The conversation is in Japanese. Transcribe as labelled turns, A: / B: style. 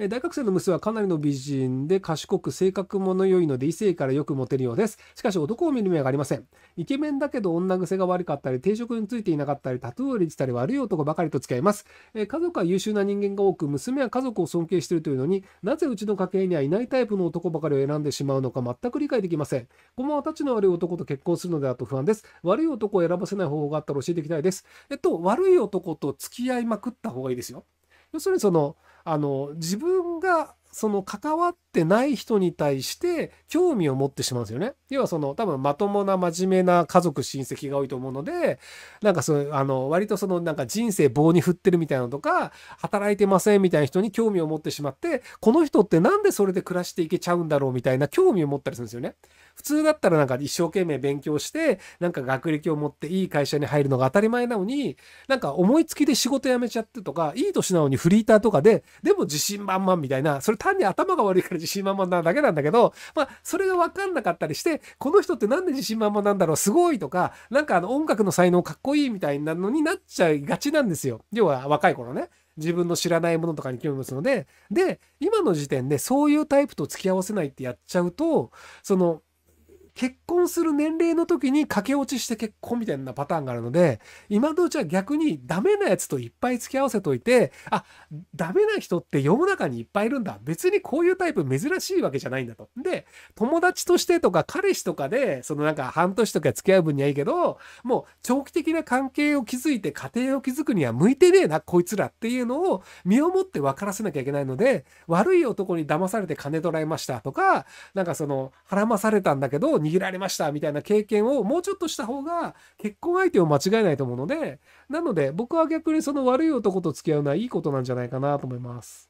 A: え大学生の娘はかなりの美人で賢く性格もの良いので異性からよくモテるようです。しかし男を見る目がありません。イケメンだけど女癖が悪かったり、定職についていなかったり、タトゥーを入れてたり悪い男ばかりと付き合います。え家族は優秀な人間が多く、娘は家族を尊敬しているというのに、なぜうちの家系にはいないタイプの男ばかりを選んでしまうのか全く理解できません。このは立ちの悪い男と結婚するのではと不安です。悪い男を選ばせない方法があったら教えていきたいです。えっと、悪い男と付き合いまくった方がいいですよ。要するにその、あの自分がその関わってない人に対して興味を持ってしまうんですよね。要はその多分まともな真面目な家族親戚が多いと思うので、なんかそうあの割とそのなんか人生棒に振ってるみたいなのとか、働いてませんみたいな人に興味を持ってしまって、この人ってなんでそれで暮らしていけちゃうんだろうみたいな興味を持ったりするんですよね。普通だったらなんか一生懸命勉強して、なんか学歴を持っていい会社に入るのが当たり前なのに、なんか思いつきで仕事辞めちゃってとか、いい年なのにフリーターとかで、でも自信満々みたいな、それ単に頭が悪いから自信満々なだけなんだけど、まあ、それが分かんなかったりして、この人ってなんで自信満々なんだろう、すごいとか、なんかあの音楽の才能かっこいいみたいなのになっちゃいがちなんですよ。要は若い頃ね。自分の知らないものとかに興味を持つので、で、今の時点でそういうタイプと付き合わせないってやっちゃうと、その、結婚する年齢の時に駆け落ちして結婚みたいなパターンがあるので、今のうちは逆にダメなやつといっぱい付き合わせといて、あ、ダメな人って世の中にいっぱいいるんだ。別にこういうタイプ珍しいわけじゃないんだと。で、友達としてとか彼氏とかで、そのなんか半年とか付き合う分にはいいけど、もう長期的な関係を築いて家庭を築くには向いてねえな、こいつらっていうのを身をもって分からせなきゃいけないので、悪い男に騙されて金取られましたとか、なんかその、孕まされたんだけど、逃げられましたみたいな経験をもうちょっとした方が結婚相手を間違えないと思うので、なので僕は逆にその悪い男と付き合うのはいいことなんじゃないかなと思います。